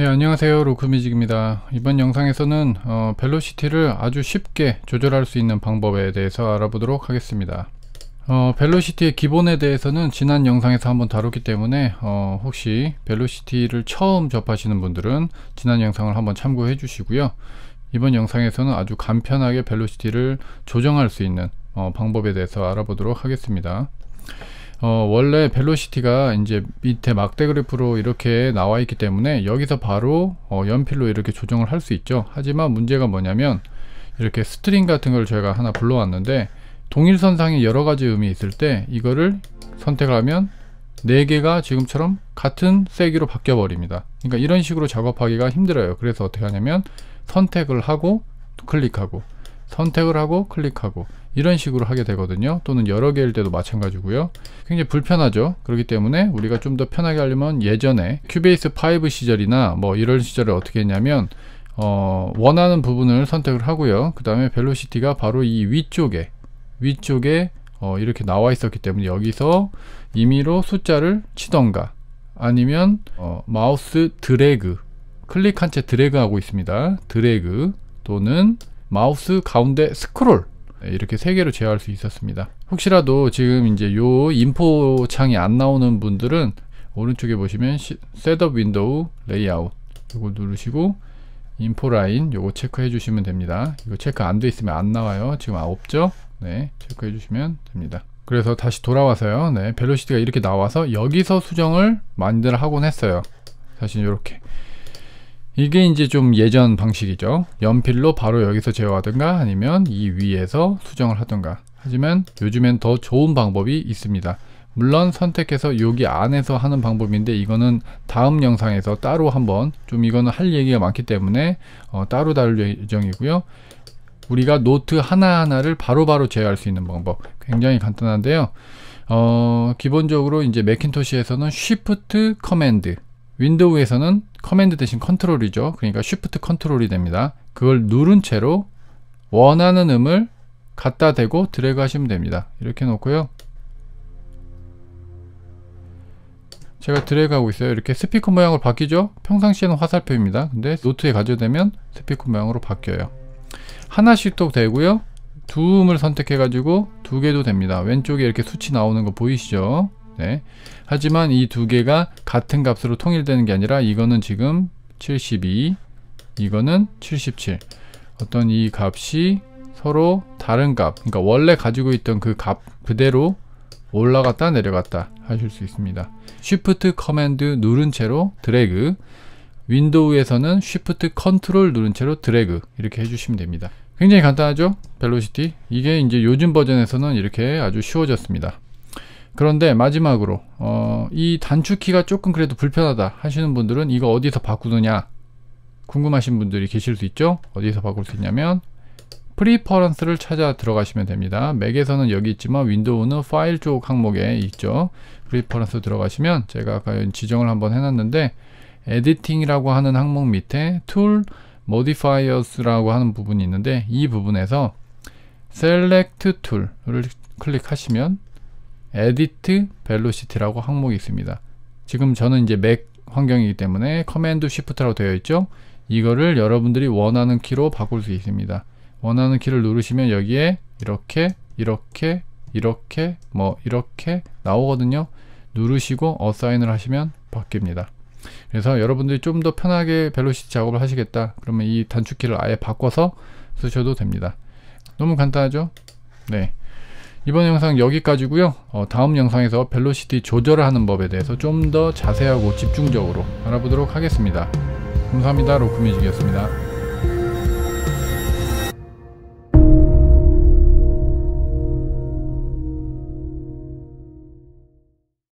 네 안녕하세요 로크뮤직입니다 이번 영상에서는 어, 벨로시티를 아주 쉽게 조절할 수 있는 방법에 대해서 알아보도록 하겠습니다 어, 벨로시티의 기본에 대해서는 지난 영상에서 한번 다뤘기 때문에 어, 혹시 벨로시티를 처음 접하시는 분들은 지난 영상을 한번 참고해 주시고요 이번 영상에서는 아주 간편하게 벨로시티를 조정할 수 있는 어, 방법에 대해서 알아보도록 하겠습니다 어, 원래 벨로시티가 이제 밑에 막대 그래프로 이렇게 나와 있기 때문에 여기서 바로 어, 연필로 이렇게 조정을 할 수 있죠 하지만 문제가 뭐냐면 이렇게 스트링 같은 걸 저희가 하나 불러왔는데 동일선상에 여러 가지 음이 있을 때 이거를 선택하면 4개가 지금처럼 같은 세기로 바뀌어 버립니다 그러니까 이런 식으로 작업하기가 힘들어요 그래서 어떻게 하냐면 선택을 하고 클릭하고 선택을 하고 클릭하고 이런 식으로 하게 되거든요 또는 여러 개일 때도 마찬가지고요 굉장히 불편하죠 그렇기 때문에 우리가 좀 더 편하게 하려면 예전에 큐베이스 5 시절이나 뭐 이런 시절을 어떻게 했냐면 어, 원하는 부분을 선택을 하고요 그 다음에 벨로시티가 바로 이 위쪽에 위쪽에 어, 이렇게 나와 있었기 때문에 여기서 임의로 숫자를 치던가 아니면 어, 마우스 드래그 클릭한 채 드래그 하고 있습니다 드래그 또는 마우스 가운데 스크롤 예, 이렇게 세 개로 제어할 수 있었습니다 혹시라도 지금 이제 요 인포 창이 안 나오는 분들은 오른쪽에 보시면 시, 셋업 윈도우 레이아웃 이거 누르시고 인포 라인 요거 체크해 주시면 됩니다 이거 체크 안 돼 있으면 안 나와요 지금 아 없죠 네 체크해 주시면 됩니다 그래서 다시 돌아와서요 네 벨로시티가 이렇게 나와서 여기서 수정을 만들어 하곤 했어요 사실 요렇게 이게 이제 좀 예전 방식이죠. 연필로 바로 여기서 제어하든가 아니면 이 위에서 수정을 하든가 하지만 요즘엔 더 좋은 방법이 있습니다. 물론 선택해서 여기 안에서 하는 방법인데 이거는 다음 영상에서 따로 한번 좀 이거는 할 얘기가 많기 때문에 어, 따로 다룰 예정이고요. 우리가 노트 하나하나를 바로바로 제어할 수 있는 방법 굉장히 간단한데요. 어, 기본적으로 이제 매킨토시에서는 Shift Command 윈도우에서는 커맨드 대신 컨트롤이죠. 그러니까 쉬프트 컨트롤이 됩니다. 그걸 누른 채로 원하는 음을 갖다 대고 드래그 하시면 됩니다. 이렇게 놓고요. 제가 드래그 하고 있어요. 이렇게 스피커 모양으로 바뀌죠? 평상시에는 화살표입니다. 근데 노트에 가져대면 스피커 모양으로 바뀌어요. 하나씩 또 되고요. 두 음을 선택해 가지고 두 개도 됩니다. 왼쪽에 이렇게 수치 나오는 거 보이시죠? 네. 하지만 이 두 개가 같은 값으로 통일되는 게 아니라 이거는 지금 72, 이거는 77. 어떤 이 값이 서로 다른 값, 그러니까 원래 가지고 있던 그 값 그대로 올라갔다 내려갔다 하실 수 있습니다. Shift 커맨드 누른 채로 드래그, 윈도우에서는 Shift 컨트롤 누른 채로 드래그 이렇게 해주시면 됩니다. 굉장히 간단하죠? 벨로시티 이게 이제 요즘 버전에서는 이렇게 아주 쉬워졌습니다. 그런데 마지막으로 어, 이 단축키가 조금 그래도 불편하다 하시는 분들은 이거 어디서 바꾸느냐 궁금하신 분들이 계실 수 있죠 어디서 바꿀 수 있냐면 프리퍼런스를 찾아 들어가시면 됩니다 맥에서는 여기 있지만 윈도우는 파일 쪽 항목에 있죠 프리퍼런스 들어가시면 제가 아까 지정을 한번 해놨는데 에디팅이라고 하는 항목 밑에 툴 modifiers라고 하는 부분이 있는데 이 부분에서 select 툴을 클릭하시면 edit velocity라고 항목이 있습니다. 지금 저는 이제 맥 환경이기 때문에 c o m m a 커맨드 쉬프트라고 되어 있죠. 이거를 여러분들이 원하는 키로 바꿀 수 있습니다. 원하는 키를 누르시면 여기에 이렇게 이렇게 이렇게 뭐 이렇게 나오거든요. 누르시고 어사인을 하시면 바뀝니다. 그래서 여러분들이 좀 더 편하게 벨로시티 작업을 하시겠다. 그러면 이 단축키를 아예 바꿔서 쓰셔도 됩니다. 너무 간단하죠? 네. 이번 영상 여기까지고요 어, 다음 영상에서 벨로시티 조절을 하는 법에 대해서 좀 더 자세하고 집중적으로 알아보도록 하겠습니다 감사합니다 로크뮤직이었습니다